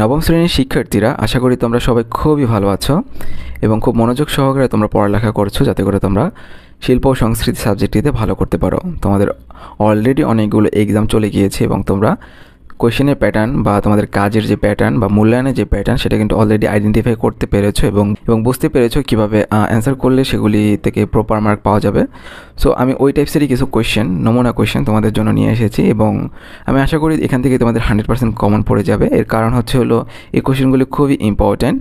নবম শ্রেণীর শিক্ষার্থীরা আশা করি তোমরা সবাই খুবই ভালো আছো এবং খুব মনোযোগ সহকারে তোমরা পড়ালেখা করছো যাতে করে তোমরা শিল্প ও সংস্কৃতি সাবজেক্টটিতে ভালো করতে পারো তোমাদের অলরেডি অনেকগুলো এক্সাম চলে গিয়েছে এবং তোমরা কোয়েশনের প্যাটার্ন বা তোমাদের কাজের যে প্যাটার্ন বা মূল্যায়নের যে প্যাটার্ন সেটা কিন্তু অলরেডি আইডেন্টিফাই করতে পেরেছো এবং এবং বুঝতে পেরেছো কীভাবে অ্যান্সার করলে সেগুলি থেকে প্রপার মার্ক পাওয়া যাবে সো আমি ওই টাইপসেরই কিছু কোয়েশ্চেন নমুনা কোয়েশ্চেন তোমাদের জন্য নিয়ে এসেছি এবং আমি আশা করি এখান থেকে তোমাদের হান্ড্রেড পার্সেন্ট কমন পড়ে যাবে এর কারণ হচ্ছে হলো এই কোয়েশ্চেনগুলি খুবই ইম্পর্ট্যান্ট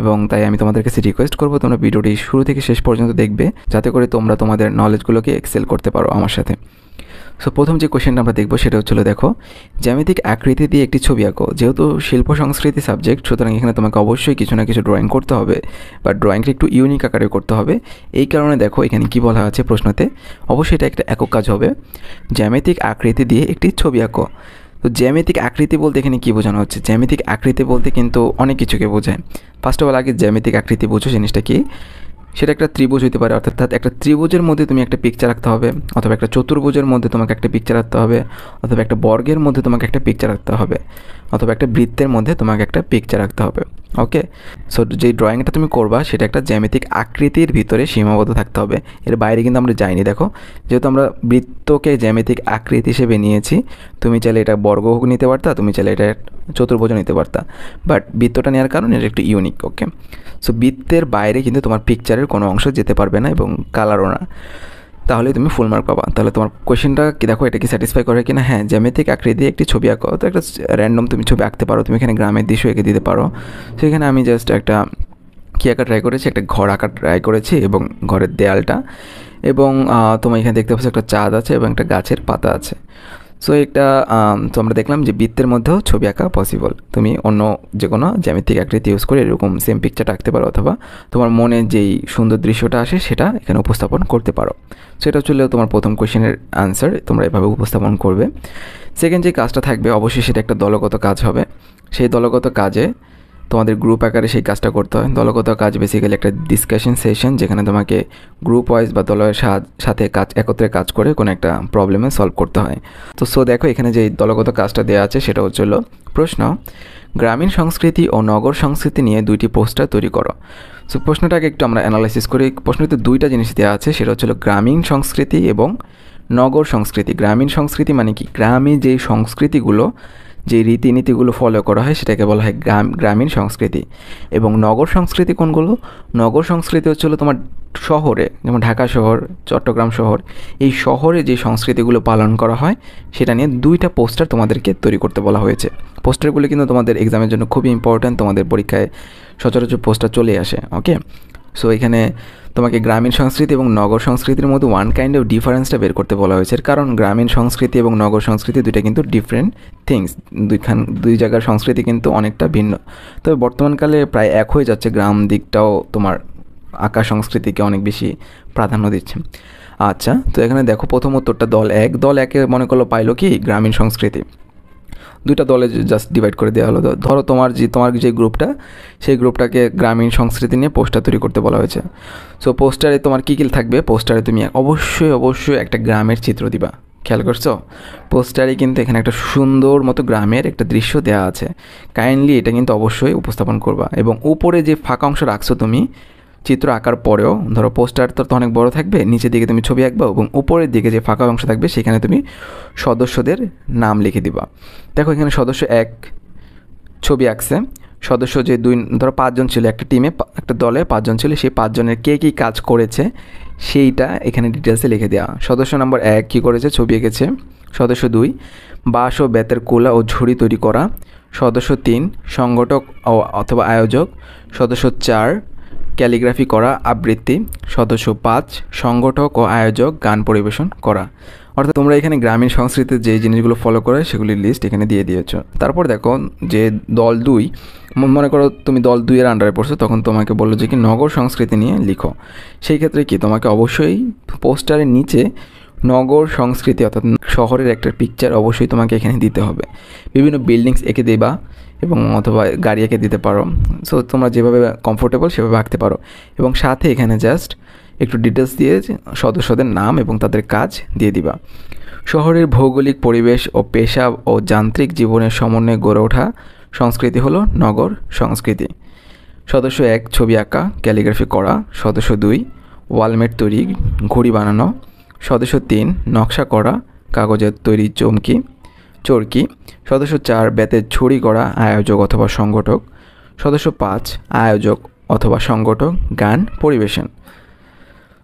এবং তাই আমি তোমাদের কাছে রিকোয়েস্ট করবো তোমরা ভিডিওটি শুরু থেকে শেষ পর্যন্ত দেখবে যাতে করে তোমরা তোমাদের নলেজগুলোকে এক্সেল করতে পারো আমার সাথে সো প্রথম যে কোয়েশ্চেনটা আমরা দেখবো সেটা হচ্ছিলো দেখো জ্যামিতিক আকৃতি দিয়ে একটি ছবি আঁকো যেহেতু শিল্প সংস্কৃতি সাবজেক্ট সুতরাং এখানে তোমাকে অবশ্যই কিছু না কিছু ড্রয়িং করতে হবে বা ড্রয়িংটা একটু ইউনিক আকারে করতে হবে এই কারণে দেখো এখানে কি বলা আছে প্রশ্নতে অবশ্যই এটা একটা একক কাজ হবে জ্যামিতিক আকৃতি দিয়ে একটি ছবি আঁকো তো জ্যামিতিক আকৃতি বলতে এখানে কী বোঝানো হচ্ছে জ্যামিতিক আকৃতি বলতে কিন্তু অনেক কিছুকে বোঝায় ফার্স্ট অফ অল আগে জ্যামিতিক আকৃতি বোঝো জিনিসটা কী সেটা একটা ত্রিভুজ হতে পারে অর্থাৎ একটা ত্রিভুজের মধ্যে তুমি একটা পিকচার রাখতে হবে অথবা একটা চতুর্ভুজের মধ্যে তোমাকে একটা পিকচার রাখতে হবে অথবা একটা বর্গের মধ্যে তোমাকে একটা পিকচার রাখতে হবে অথবা একটা বৃত্তের মধ্যে তোমাকে একটা পিকচার রাখতে হবে ওকে সো যে ড্রয়িংটা তুমি করবা সেটা একটা জ্যামিতিক আকৃতির ভিতরে সীমাবদ্ধ থাকতে হবে এর বাইরে কিন্তু আমরা যাইনি দেখো যেহেতু আমরা বৃত্তকে জ্যামিতিক আকৃতি হিসেবে নিয়েছি তুমি চাইলে এটা বর্গ হোক নিতে পারতা তুমি চাইলে এটা চতুর্ভুজ নিতে পারতা বাট বৃত্তটা নেওয়ার কারণে এটা একটু ইউনিক ওকে সো বৃত্তের বাইরে কিন্তু তোমার পিকচারের কোনো অংশ যেতে পারবে না এবং কালারও না তাহলে তুমি ফুল মার্ক পাবা তাহলে তোমার কোয়েশ্চেনটা কি দেখো এটা কি স্যাটিসফাই করে কিনা হ্যাঁ জ্যামিতিক আকৃতি একটি ছবি আঁকো তো একটা র্যান্ডম তুমি ছবি আঁকতে পারো তুমি এখানে গ্রামের দৃশ্য এঁকে দিতে পারো সেখানে আমি জাস্ট একটা কী আঁকা ট্রাই করেছি একটা ঘর আঁকা ট্রাই করেছি এবং ঘরের দেয়ালটা এবং তোমার এখানে দেখতে পাচ্ছ একটা চাঁদ আছে এবং একটা গাছের পাতা আছে সো এটা তো আমরা দেখলাম যে বৃত্তের মধ্যেও ছবি আঁকা পসিবল তুমি অন্য যে কোনো জ্যামিতিক আকৃতি ইউজ করে এরকম সেম পিকচারটা আঁকতে পারো অথবা তোমার মনে যেই সুন্দর দৃশ্যটা আসে সেটা এখানে উপস্থাপন করতে পারো সো এটা তোমার প্রথম কোয়েশনের আনসার তোমরা এভাবে উপস্থাপন করবে সেকেন্ড যে কাজটা থাকবে অবশ্যই সেটা একটা দলগত কাজ হবে সেই দলগত কাজে তোমাদের গ্রুপ আকারে সেই কাজটা করতে হয় দলগত কাজ বেসিক্যালি একটা ডিসকাশন সেশন যেখানে তোমাকে গ্রুপ ওয়াইজ বা দলের সাথে কাজ একত্রে কাজ করে কোনো একটা প্রবলেমে সলভ করতে হয় তো সো দেখো এখানে যে দলগত কাজটা দেওয়া আছে সেটা হচ্ছিল প্রশ্ন গ্রামীণ সংস্কৃতি ও নগর সংস্কৃতি নিয়ে দুইটি পোস্টার তৈরি করো সো প্রশ্নটাকে একটু আমরা অ্যানালাইসিস করি প্রশ্নটিতে দুইটা জিনিস দেওয়া আছে সেটা হচ্ছিল গ্রামীণ সংস্কৃতি এবং নগর সংস্কৃতি গ্রামীণ সংস্কৃতি মানে কি গ্রামে যে সংস্কৃতিগুলো যে রীতিনীতিগুলো ফলো করা হয় সেটাকে বলা হয় গ্রাম গ্রামীণ সংস্কৃতি এবং নগর সংস্কৃতি কোনগুলো নগর সংস্কৃতি হচ্ছে তোমার শহরে যেমন ঢাকা শহর চট্টগ্রাম শহর এই শহরে যে সংস্কৃতিগুলো পালন করা হয় সেটা নিয়ে দুইটা পোস্টার তোমাদেরকে তৈরি করতে বলা হয়েছে পোস্টারগুলো কিন্তু তোমাদের এক্সামের জন্য খুবই ইম্পর্ট্যান্ট তোমাদের পরীক্ষায় সচরাচর পোস্টার চলে আসে ওকে সো এখানে তোমাকে গ্রামীণ সংস্কৃতি এবং নগর সংস্কৃতির মধ্যে ওয়ান কাইন্ড অফ ডিফারেন্সটা বের করতে বলা হয়েছে কারণ গ্রামীণ সংস্কৃতি এবং নগর সংস্কৃতি দুইটা কিন্তু ডিফারেন্ট থিংস দুইখান দুই জায়গার সংস্কৃতি কিন্তু অনেকটা ভিন্ন তবে বর্তমানকালে প্রায় এক হয়ে যাচ্ছে গ্রাম দিকটাও তোমার আঁকা সংস্কৃতিকে অনেক বেশি প্রাধান্য দিচ্ছে আচ্ছা তো এখানে দেখো প্রথম উত্তরটা দল এক দল একে মনে করলো পাইলো কি গ্রামীণ সংস্কৃতি দুইটা দলে জাস্ট ডিভাইড করে দেওয়া হলো ধরো তোমার যে তোমার যে গ্রুপটা সেই গ্রুপটাকে গ্রামীণ সংস্কৃতি নিয়ে পোস্টার তৈরি করতে বলা হয়েছে সো পোস্টারে তোমার কী কী থাকবে পোস্টারে তুমি অবশ্যই অবশ্যই একটা গ্রামের চিত্র দিবা খেয়াল করছো পোস্টারে কিন্তু এখানে একটা সুন্দর মতো গ্রামের একটা দৃশ্য দেওয়া আছে কাইন্ডলি এটা কিন্তু অবশ্যই উপস্থাপন করবা এবং উপরে যে ফাঁকা অংশ রাখছো তুমি চিত্র আঁকার পরেও ধরো পোস্টার তো অনেক বড় থাকবে নিচের দিকে তুমি ছবি আঁকবা এবং উপরের দিকে যে ফাঁকা অংশ থাকবে সেখানে তুমি সদস্যদের নাম লিখে দিবা দেখো এখানে সদস্য এক ছবি আঁকছে সদস্য যে দুই ধরো পাঁচজন ছিল একটা টিমে একটা দলে পাঁচজন ছিল সেই পাঁচজনের কে কী কাজ করেছে সেইটা এখানে ডিটেলসে লিখে দেওয়া সদস্য নম্বর এক কী করেছে ছবি এঁকেছে সদস্য দুই বাঁশ ও বেতের কোলা ও ঝুড়ি তৈরি করা সদস্য তিন সংগঠক অথবা আয়োজক সদস্য চার ক্যালিগ্রাফি করা আবৃত্তি সদস্য পাঁচ সংগঠক ও আয়োজক গান পরিবেশন করা অর্থাৎ তোমরা এখানে গ্রামীণ সংস্কৃতিতে যে জিনিসগুলো ফলো করে সেগুলির লিস্ট এখানে দিয়ে দিয়েছো তারপর দেখো যে দল দুই মনে করো তুমি দল দুইয়ের আন্ডারে পড়ছো তখন তোমাকে বললো যে কি নগর সংস্কৃতি নিয়ে লিখো সেই ক্ষেত্রে কি তোমাকে অবশ্যই পোস্টারের নিচে নগর সংস্কৃতি অর্থাৎ শহরের একটা পিকচার অবশ্যই তোমাকে এখানে দিতে হবে বিভিন্ন বিল্ডিংস এঁকে দেবা এবং অথবা গাড়ি এঁকে দিতে পারো সো তোমরা যেভাবে কমফোর্টেবল সেভাবে আঁকতে পারো এবং সাথে এখানে জাস্ট একটু ডিটেলস দিয়ে সদস্যদের নাম এবং তাদের কাজ দিয়ে দিবা শহরের ভৌগোলিক পরিবেশ ও পেশা ও যান্ত্রিক জীবনের সমন্বয়ে গড়ে ওঠা সংস্কৃতি হলো নগর সংস্কৃতি সদস্য এক ছবি আঁকা ক্যালিগ্রাফি করা সদস্য দুই ওয়ালমেট তৈরি ঘড়ি বানানো সদস্য তিন নকশা করা কাগজের তৈরি চমকি চরকি সদস্য চার বেতের ছড়ি করা আয়োজক অথবা সংগঠক সদস্য পাঁচ আয়োজক অথবা সংগঠক গান পরিবেশন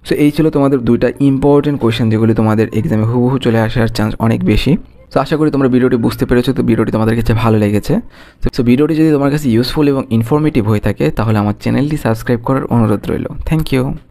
সো এই ছিল তোমাদের দুইটা ইম্পর্টেন্ট কোয়েশ্চেন যেগুলি তোমাদের এক্সামে হুবহু চলে আসার চান্স অনেক বেশি তো আশা করি তোমরা ভিডিওটি বুঝতে পেরেছো তো ভিডিওটি তোমাদের কাছে ভালো লেগেছে সো ভিডিওটি যদি তোমার কাছে ইউজফুল এবং ইনফর্মেটিভ হয়ে থাকে তাহলে আমার চ্যানেলটি সাবস্ক্রাইব করার অনুরোধ রইল থ্যাংক ইউ